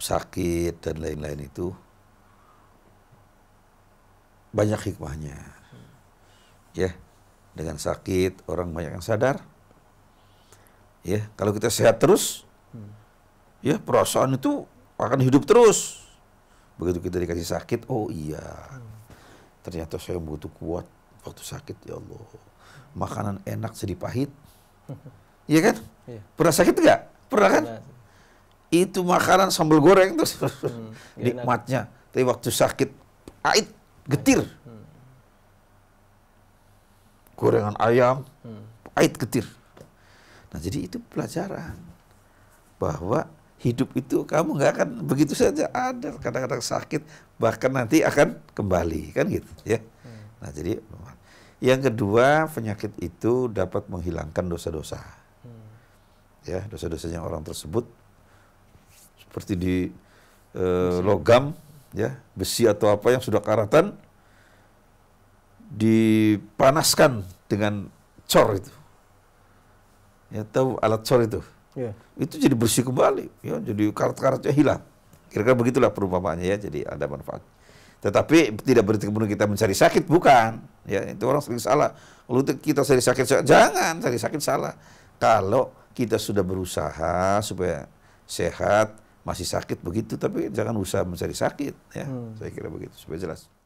sakit dan lain-lain itu banyak hikmahnya. Ya, dengan sakit orang banyak yang sadar. Ya, kalau kita sehat terus, ya perasaan itu akan hidup terus. Begitu kita dikasih sakit, oh iya. Ternyata saya butuh kuat waktu sakit, ya Allah. Makanan enak sedih pahit. Iya kan? Iya. Pernah sakit enggak Pernah kan? itu makanan sambal goreng terus hmm, nikmatnya. Tapi waktu sakit, ait, getir. Hmm. Gorengan ayam, hmm. ait, getir. Nah jadi itu pelajaran bahwa hidup itu kamu nggak akan begitu saja ada kadang-kadang sakit bahkan nanti akan kembali kan gitu ya. Hmm. Nah jadi yang kedua penyakit itu dapat menghilangkan dosa-dosa. Ya dosa-dosanya orang tersebut seperti di eh, logam ya besi atau apa yang sudah karatan dipanaskan dengan cor itu ya tahu alat cor itu ya. itu jadi bersih kembali ya jadi karat-karatnya hilang kira-kira begitulah perumpamaannya ya jadi ada manfaat tetapi tidak berarti kemudian kita mencari sakit bukan ya itu orang sering salah lalu kita cari sakit jangan cari sakit salah kalau kita sudah berusaha supaya sehat masih sakit begitu tapi jangan usah mencari sakit ya hmm. saya kira begitu supaya jelas